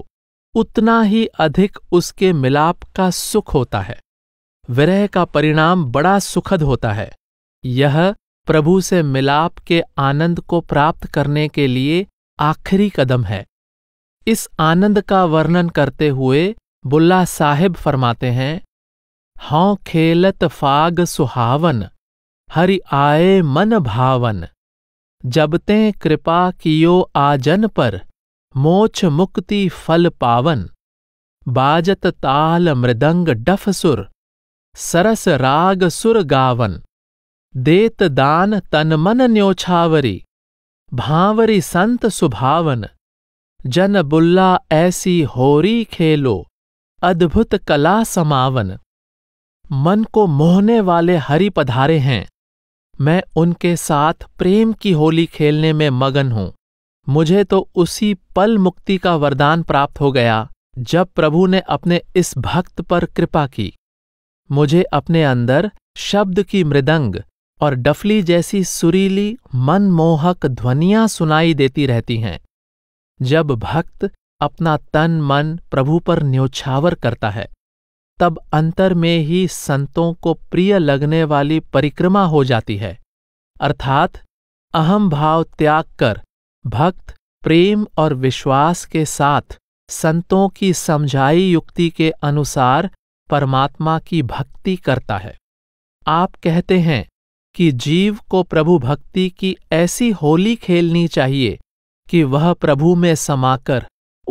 उतना ही अधिक उसके मिलाप का सुख होता है विरह का परिणाम बड़ा सुखद होता है यह प्रभु से मिलाप के आनंद को प्राप्त करने के लिए आखिरी कदम है इस आनंद का वर्णन करते हुए बुल्ला साहेब फरमाते हैं हौ खेलत फाग सुहावन हरि आए मन भावन जबते कृपा कियो आजन पर मोछ मुक्ति फल पावन बाजत ताल मृदंग डफ सुर सरस राग सुर गावन देत दान तन मन न्योछावरी भावरी संत सुभावन जन बुल्ला ऐसी होरी खेलो अद्भुत कला समावन मन को मोहने वाले हरि पधारे हैं मैं उनके साथ प्रेम की होली खेलने में मगन हूं मुझे तो उसी पल मुक्ति का वरदान प्राप्त हो गया जब प्रभु ने अपने इस भक्त पर कृपा की मुझे अपने अंदर शब्द की मृदंग और डफली जैसी सुरीली मनमोहक ध्वनियां सुनाई देती रहती हैं जब भक्त अपना तन मन प्रभु पर न्योछावर करता है तब अंतर में ही संतों को प्रिय लगने वाली परिक्रमा हो जाती है अर्थात अहम भाव त्याग कर भक्त प्रेम और विश्वास के साथ संतों की समझाई युक्ति के अनुसार परमात्मा की भक्ति करता है आप कहते हैं कि जीव को प्रभु भक्ति की ऐसी होली खेलनी चाहिए कि वह प्रभु में समाकर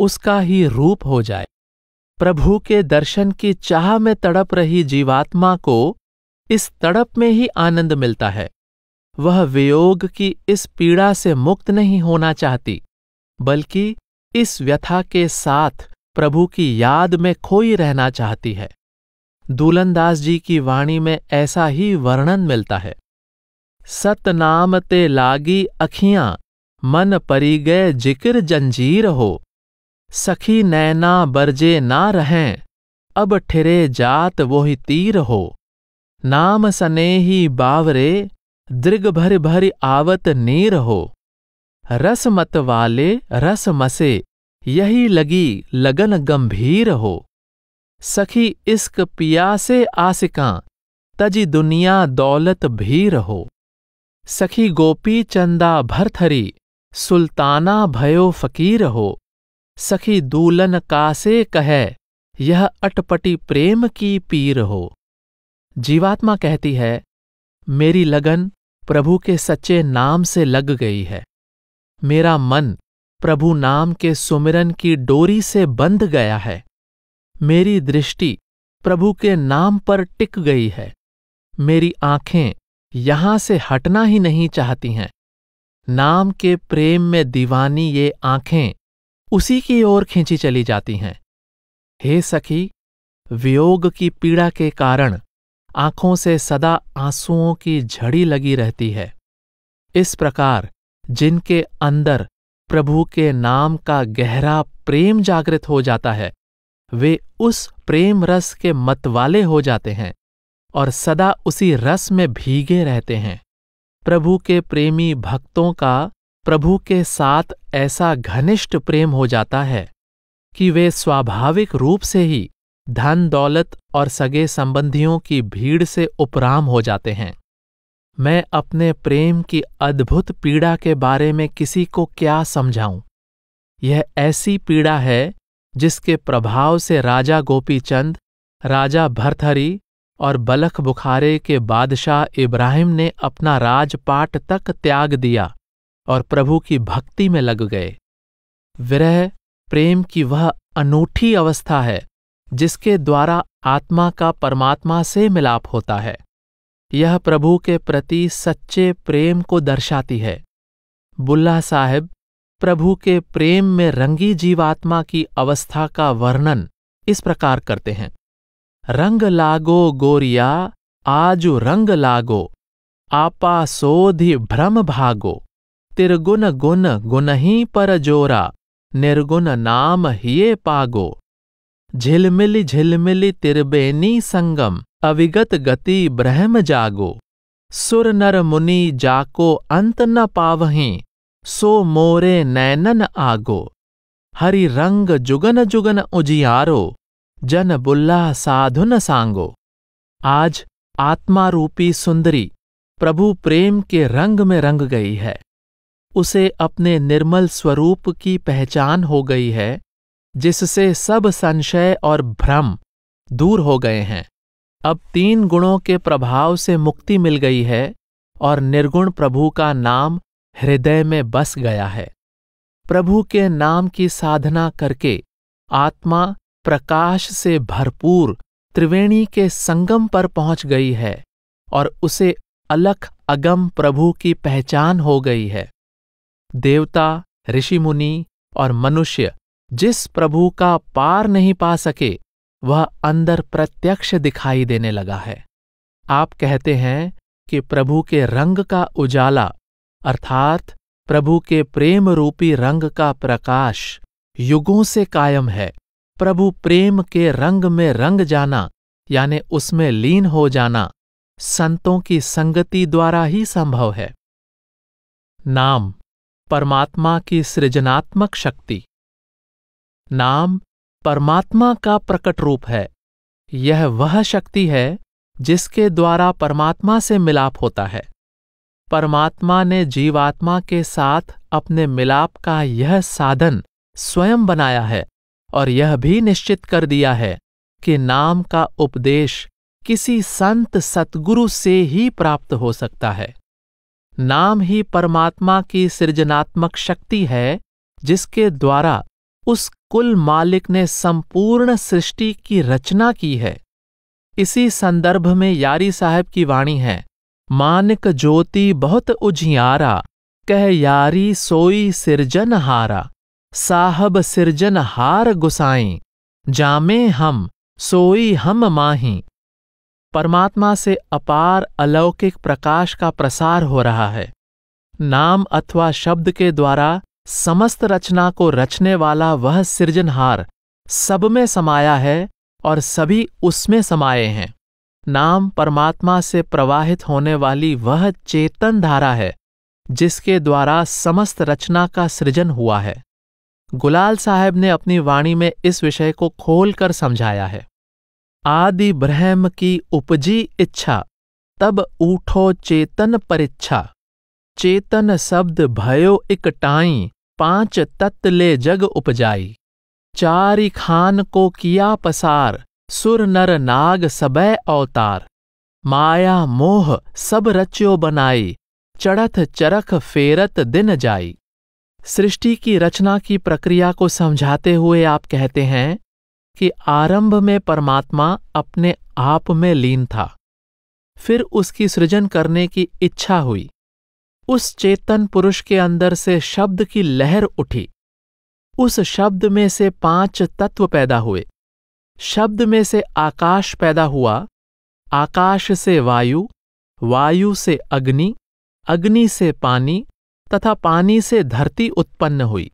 उसका ही रूप हो जाए प्रभु के दर्शन की चाह में तड़प रही जीवात्मा को इस तड़प में ही आनंद मिलता है वह वियोग की इस पीड़ा से मुक्त नहीं होना चाहती बल्कि इस व्यथा के साथ प्रभु की याद में खोई रहना चाहती है दूलनदास जी की वाणी में ऐसा ही वर्णन मिलता है सतनाम ते लागी अखियां मन परिगय जिक्र जंजीर हो सखी नैना बरजे ना रहें अब ठिरे जात वोही तीर हो नाम सनेही बावरे दृग भर भर आवत नीर हो रस मत वाले रस मसे यही लगी लगन गंभीर हो सखी इश्क पियासे आसिका तजी दुनिया दौलत भीर हो सखी गोपी चंदा भरथरी सुल्ताना भयो फकीर हो सखी दूलन कासे कहे यह अटपटी प्रेम की पीर हो जीवात्मा कहती है मेरी लगन प्रभु के सच्चे नाम से लग गई है मेरा मन प्रभु नाम के सुमिरन की डोरी से बंध गया है मेरी दृष्टि प्रभु के नाम पर टिक गई है मेरी आंखें यहां से हटना ही नहीं चाहती हैं नाम के प्रेम में दीवानी ये आंखें उसी की ओर खींची चली जाती हैं हे सखी वियोग की पीड़ा के कारण आंखों से सदा आंसुओं की झड़ी लगी रहती है इस प्रकार जिनके अंदर प्रभु के नाम का गहरा प्रेम जागृत हो जाता है वे उस प्रेम रस के मतवाले हो जाते हैं और सदा उसी रस में भीगे रहते हैं प्रभु के प्रेमी भक्तों का प्रभु के साथ ऐसा घनिष्ठ प्रेम हो जाता है कि वे स्वाभाविक रूप से ही धन दौलत और सगे संबंधियों की भीड़ से उपराम हो जाते हैं मैं अपने प्रेम की अद्भुत पीड़ा के बारे में किसी को क्या समझाऊं यह ऐसी पीड़ा है जिसके प्रभाव से राजा गोपीचंद राजा भरथरी और बलख बुखारे के बादशाह इब्राहिम ने अपना राजपाट तक त्याग दिया और प्रभु की भक्ति में लग गए विरह प्रेम की वह अनूठी अवस्था है जिसके द्वारा आत्मा का परमात्मा से मिलाप होता है यह प्रभु के प्रति सच्चे प्रेम को दर्शाती है बुल्ला साहब प्रभु के प्रेम में रंगी जीवात्मा की अवस्था का वर्णन इस प्रकार करते हैं रंग लागो गोरिया आजु रंग लागो आपा सोधि भ्रम भागो तिरगुन गुन गुन ही पर जोरा निर्गुन नाम हिये पागो झिलमिल झिलमिल तिरबेनी संगम अविगत गति ब्रह्म जागो सुर नर मुनि जाको अंत न पावही सो मोरे नैनन आगो हरि रंग जुगन जुगन उजियारो जन बुल्ला साधुन सांगो आज आत्मारूपी सुंदरी प्रभु प्रेम के रंग में रंग गई है उसे अपने निर्मल स्वरूप की पहचान हो गई है जिससे सब संशय और भ्रम दूर हो गए हैं अब तीन गुणों के प्रभाव से मुक्ति मिल गई है और निर्गुण प्रभु का नाम हृदय में बस गया है प्रभु के नाम की साधना करके आत्मा प्रकाश से भरपूर त्रिवेणी के संगम पर पहुंच गई है और उसे अलख अगम प्रभु की पहचान हो गई है देवता ऋषि मुनि और मनुष्य जिस प्रभु का पार नहीं पा सके वह अंदर प्रत्यक्ष दिखाई देने लगा है आप कहते हैं कि प्रभु के रंग का उजाला अर्थात प्रभु के प्रेम रूपी रंग का प्रकाश युगों से कायम है प्रभु प्रेम के रंग में रंग जाना यानि उसमें लीन हो जाना संतों की संगति द्वारा ही संभव है नाम परमात्मा की सृजनात्मक शक्ति नाम परमात्मा का प्रकट रूप है यह वह शक्ति है जिसके द्वारा परमात्मा से मिलाप होता है परमात्मा ने जीवात्मा के साथ अपने मिलाप का यह साधन स्वयं बनाया है और यह भी निश्चित कर दिया है कि नाम का उपदेश किसी संत सतगुरु से ही प्राप्त हो सकता है नाम ही परमात्मा की सृजनात्मक शक्ति है जिसके द्वारा उस कुल मालिक ने संपूर्ण सृष्टि की रचना की है इसी संदर्भ में यारी साहब की वाणी है मानक ज्योति बहुत उजियारा कह यारी सोई सिर्जन हारा साहब सिरजन हार गुसाई जामे हम सोई हम माही परमात्मा से अपार अलौकिक प्रकाश का प्रसार हो रहा है नाम अथवा शब्द के द्वारा समस्त रचना को रचने वाला वह सृजनहार सब में समाया है और सभी उसमें समाये हैं नाम परमात्मा से प्रवाहित होने वाली वह चेतन धारा है जिसके द्वारा समस्त रचना का सृजन हुआ है गुलाल साहब ने अपनी वाणी में इस विषय को खोल कर समझाया है आदि ब्रह्म की उपजी इच्छा तब उठो चेतन परिच्छा चेतन शब्द भयो इकटाई पांच तत्ले जग उपजाई चारी खान को किया पसार सुर नर नाग सबै अवतार माया मोह सब रच्यो बनाई चढ़त चरख फेरत दिन जाई सृष्टि की रचना की प्रक्रिया को समझाते हुए आप कहते हैं कि आरंभ में परमात्मा अपने आप में लीन था फिर उसकी सृजन करने की इच्छा हुई उस चेतन पुरुष के अंदर से शब्द की लहर उठी उस शब्द में से पांच तत्व पैदा हुए शब्द में से आकाश पैदा हुआ आकाश से वायु वायु से अग्नि अग्नि से पानी तथा पानी से धरती उत्पन्न हुई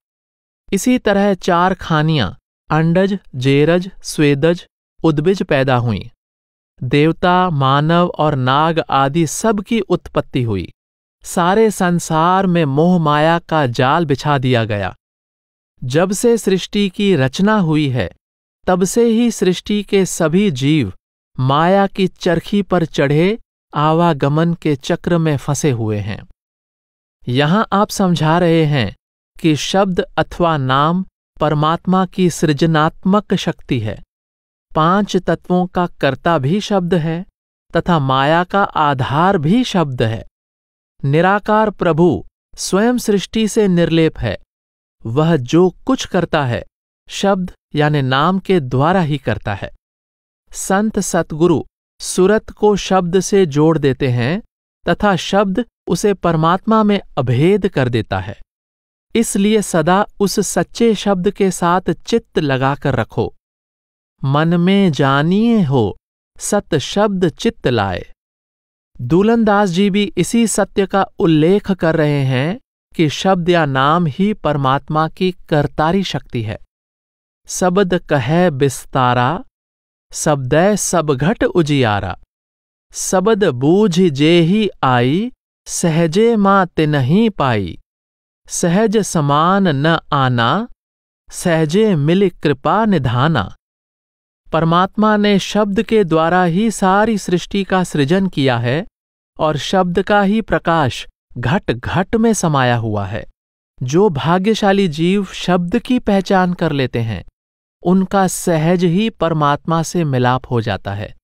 इसी तरह चार खानियां अंडज जेरज स्वेदज उद्बिज पैदा हुई देवता मानव और नाग आदि सब की उत्पत्ति हुई सारे संसार में मोह माया का जाल बिछा दिया गया जब से सृष्टि की रचना हुई है तब से ही सृष्टि के सभी जीव माया की चरखी पर चढ़े आवागमन के चक्र में फंसे हुए हैं यहां आप समझा रहे हैं कि शब्द अथवा नाम परमात्मा की सृजनात्मक शक्ति है पांच तत्वों का कर्ता भी शब्द है तथा माया का आधार भी शब्द है निराकार प्रभु स्वयं सृष्टि से निर्लेप है वह जो कुछ करता है शब्द यानी नाम के द्वारा ही करता है संत सतगुरु सुरत को शब्द से जोड़ देते हैं तथा शब्द उसे परमात्मा में अभेद कर देता है इसलिए सदा उस सच्चे शब्द के साथ चित्त लगाकर रखो मन में जानिए हो सत शब्द चित्त लाए दूलनदास जी भी इसी सत्य का उल्लेख कर रहे हैं कि शब्द या नाम ही परमात्मा की करतारी शक्ति है शब्द कहे बिस्तारा सब घट उजियारा शब्द बूझ जे ही आई सहजे माँ ही पाई सहज समान न आना सहजे मिल कृपा निधाना परमात्मा ने शब्द के द्वारा ही सारी सृष्टि का सृजन किया है और शब्द का ही प्रकाश घट घट में समाया हुआ है जो भाग्यशाली जीव शब्द की पहचान कर लेते हैं उनका सहज ही परमात्मा से मिलाप हो जाता है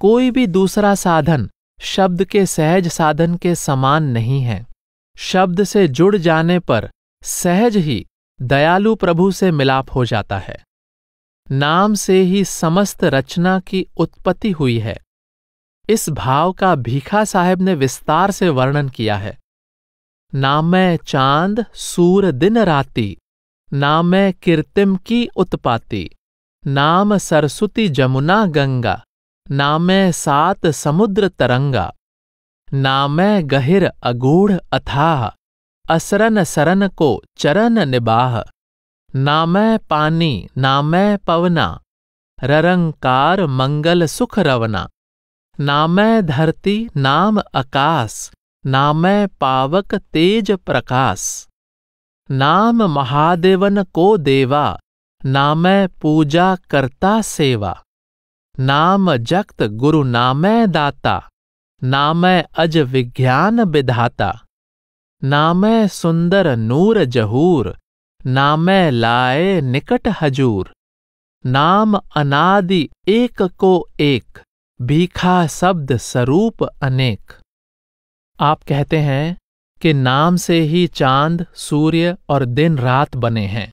कोई भी दूसरा साधन शब्द के सहज साधन के समान नहीं है शब्द से जुड़ जाने पर सहज ही दयालु प्रभु से मिलाप हो जाता है नाम से ही समस्त रचना की उत्पत्ति हुई है इस भाव का भीखा साहब ने विस्तार से वर्णन किया है नाम में चांद सूर दिन राति नाम में कीर्तिम की उत्पाति नाम सरस्वती जमुना गंगा नाम में सात समुद्र तरंगा नामै गहिर अगूढ़ अथाह असरन सरन को चरन निबाह नामै पानी नामै पवना ररंकार मंगल सुख रवना नामै धरती नाम आकाश नामै पावक तेज प्रकाश नाम महादेवन को देवा नामै पूजा करता सेवा नाम जगत गुरु नामै दाता नामै अज विज्ञान विधाता नामै सुंदर नूर जहूर नामै लाए निकट हजूर नाम अनादि एक को एक भीखा शब्द स्वरूप अनेक आप कहते हैं कि नाम से ही चांद सूर्य और दिन रात बने हैं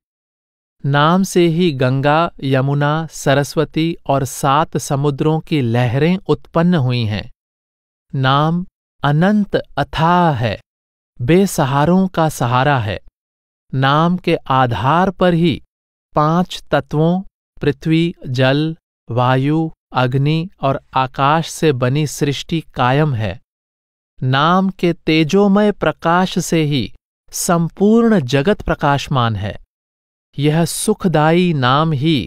नाम से ही गंगा यमुना सरस्वती और सात समुद्रों की लहरें उत्पन्न हुई हैं नाम अनंत अथाह है बेसहारों का सहारा है नाम के आधार पर ही पांच तत्वों पृथ्वी जल वायु अग्नि और आकाश से बनी सृष्टि कायम है नाम के तेजोमय प्रकाश से ही संपूर्ण जगत प्रकाशमान है यह सुखदायी नाम ही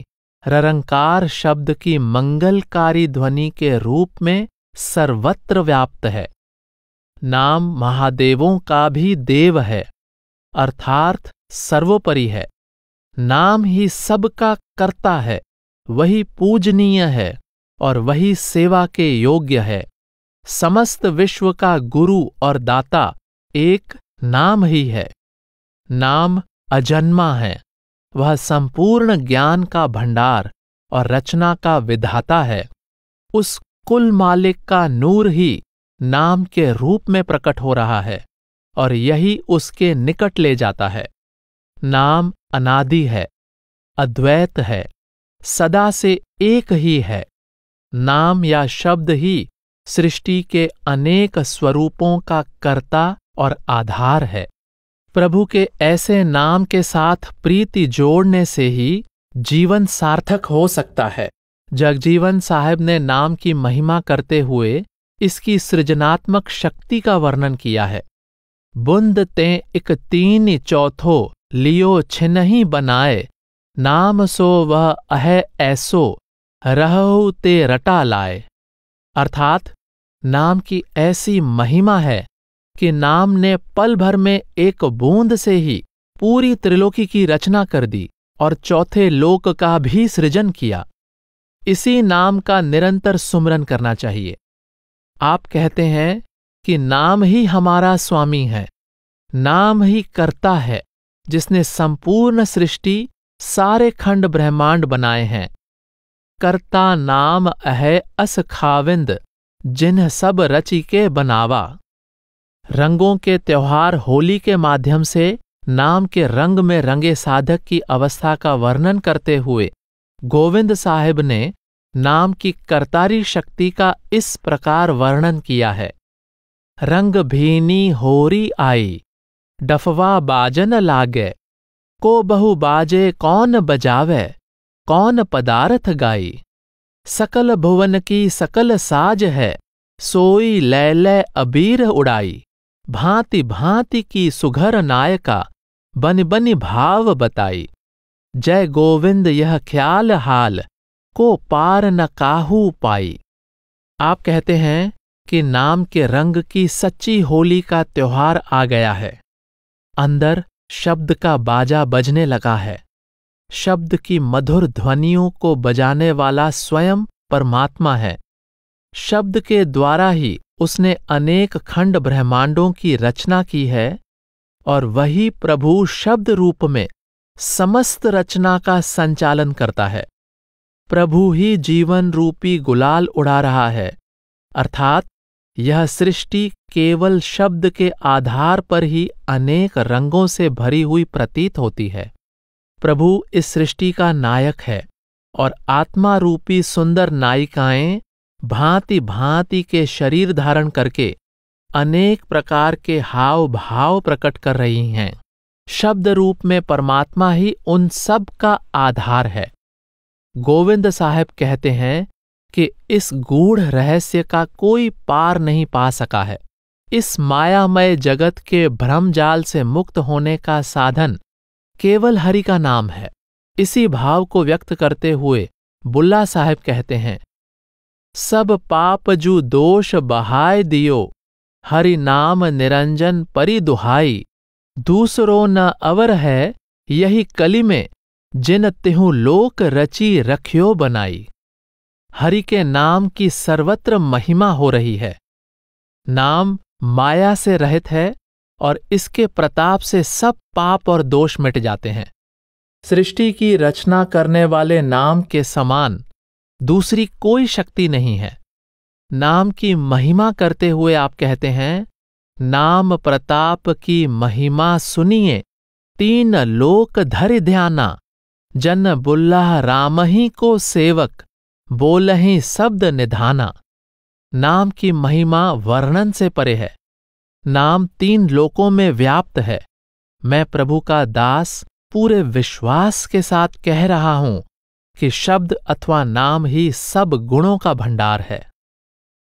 ररंकार शब्द की मंगलकारी ध्वनि के रूप में सर्वत्र व्याप्त है नाम महादेवों का भी देव है अर्थार्थ सर्वोपरि है नाम ही सबका कर्ता है वही पूजनीय है और वही सेवा के योग्य है समस्त विश्व का गुरु और दाता एक नाम ही है नाम अजन्मा है वह संपूर्ण ज्ञान का भंडार और रचना का विधाता है उस कुल मालिक का नूर ही नाम के रूप में प्रकट हो रहा है और यही उसके निकट ले जाता है नाम अनादि है अद्वैत है सदा से एक ही है नाम या शब्द ही सृष्टि के अनेक स्वरूपों का कर्ता और आधार है प्रभु के ऐसे नाम के साथ प्रीति जोड़ने से ही जीवन सार्थक हो सकता है जगजीवन साहब ने नाम की महिमा करते हुए इसकी सृजनात्मक शक्ति का वर्णन किया है बुंद ते इक तीन चौथो लियो छिनही बनाए नाम सो वह अह ऐसो रहो ते रटा लाए अर्थात नाम की ऐसी महिमा है कि नाम ने पल भर में एक बूंद से ही पूरी त्रिलोकी की रचना कर दी और चौथे लोक का भी सृजन किया इसी नाम का निरंतर सुमरन करना चाहिए आप कहते हैं कि नाम ही हमारा स्वामी है नाम ही करता है जिसने संपूर्ण सृष्टि सारे खंड ब्रह्मांड बनाए हैं करता नाम अह अस खाविंद जिन्ह सब रचि के बनावा रंगों के त्योहार होली के माध्यम से नाम के रंग में रंगे साधक की अवस्था का वर्णन करते हुए गोविंद साहेब ने नाम की कर्तारी शक्ति का इस प्रकार वर्णन किया है रंग भीनी होरी आई डफवा बाजन लागे को बहु बाजे कौन बजावे कौन पदार्थ गाई सकल भुवन की सकल साज है सोई लै लय अबीर उड़ाई भांति भांति की सुघर नायका बन बनि भाव बताई जय गोविंद यह ख्याल हाल को पार न काहू पाई आप कहते हैं कि नाम के रंग की सच्ची होली का त्योहार आ गया है अंदर शब्द का बाजा बजने लगा है शब्द की मधुर ध्वनियों को बजाने वाला स्वयं परमात्मा है शब्द के द्वारा ही उसने अनेक खंड ब्रह्मांडों की रचना की है और वही प्रभु शब्द रूप में समस्त रचना का संचालन करता है प्रभु ही जीवन रूपी गुलाल उड़ा रहा है अर्थात यह सृष्टि केवल शब्द के आधार पर ही अनेक रंगों से भरी हुई प्रतीत होती है प्रभु इस सृष्टि का नायक है और आत्मा रूपी सुंदर नायिकाएं भांति भांति के शरीर धारण करके अनेक प्रकार के हाव भाव प्रकट कर रही हैं शब्द रूप में परमात्मा ही उन सब का आधार है गोविंद साहब कहते हैं कि इस गूढ़ रहस्य का कोई पार नहीं पा सका है इस मायामय जगत के भ्रम जाल से मुक्त होने का साधन केवल हरि का नाम है इसी भाव को व्यक्त करते हुए बुल्ला साहब कहते हैं सब पाप जू दोष बहाय दियो हरि नाम निरंजन परि दुहाई दूसरो न अवर है यही कली में जिन तिहु लोक रची रखियो बनाई हरि के नाम की सर्वत्र महिमा हो रही है नाम माया से रहित है और इसके प्रताप से सब पाप और दोष मिट जाते हैं सृष्टि की रचना करने वाले नाम के समान दूसरी कोई शक्ति नहीं है नाम की महिमा करते हुए आप कहते हैं नाम प्रताप की महिमा सुनिए तीन लोक धर ध्याना जन बुल्लाह राम ही को सेवक बोलही शब्द निधाना नाम की महिमा वर्णन से परे है नाम तीन लोकों में व्याप्त है मैं प्रभु का दास पूरे विश्वास के साथ कह रहा हूं कि शब्द अथवा नाम ही सब गुणों का भंडार है